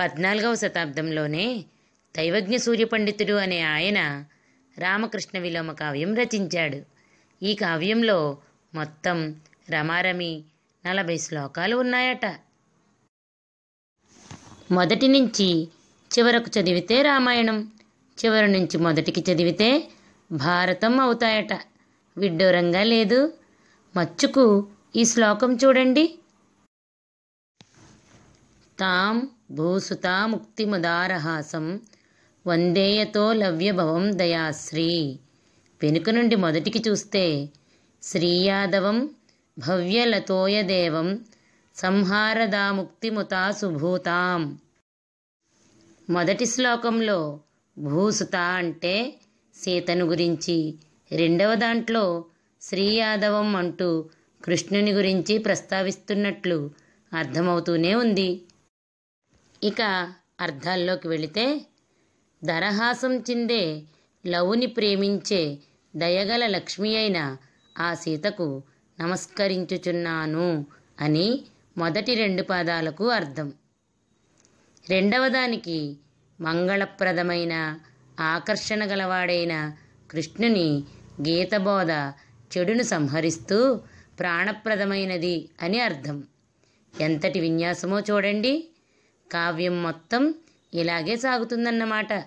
పద్నాలుగవ శతాబ్దంలోనే దైవజ్ఞ సూర్యపండితుడు అనే ఆయన రామకృష్ణ విలోమ కావ్యం రచించాడు ఈ కావ్యంలో మొత్తం రమారమి నలభై శ్లోకాలు ఉన్నాయట మొదటి నుంచి చివరకు చదివితే రామాయణం చివరి నుంచి మొదటికి చదివితే భారతం అవుతాయట విడ్డూరంగా లేదు మచ్చుకు ఈ శ్లోకం చూడండి తాం భూసుతాముక్తిమదారహాసం వందేయతో లవ్యభవం దయాశ్రీ వెనుక నుండి మొదటికి చూస్తే శ్రీయాదవం భవ్యలతోయదేవం సంహారదాముక్తిముతాసుభూతాం సుభూతాం మొదటి శ్లోకంలో భూసుత అంటే సీతను గురించి రెండవ దాంట్లో శ్రీయాదవం అంటూ కృష్ణుని గురించి ప్రస్తావిస్తున్నట్లు అర్థమవుతూనే ఉంది ఇక అర్థాల్లోకి వెళితే దరహాసం చిందే లవుని ప్రేమించే దయగల లక్ష్మి అయిన ఆ సీతకు నమస్కరించుచున్నాను అని మొదటి రెండు పాదాలకు అర్థం రెండవదానికి మంగళప్రదమైన ఆకర్షణ గలవాడైన కృష్ణుని గీతబోధ చెడును సంహరిస్తూ ప్రాణప్రదమైనది అని అర్థం ఎంతటి విన్యాసమో చూడండి కావ్యం మొత్తం ఇలాగే సాగుతుందన్నమాట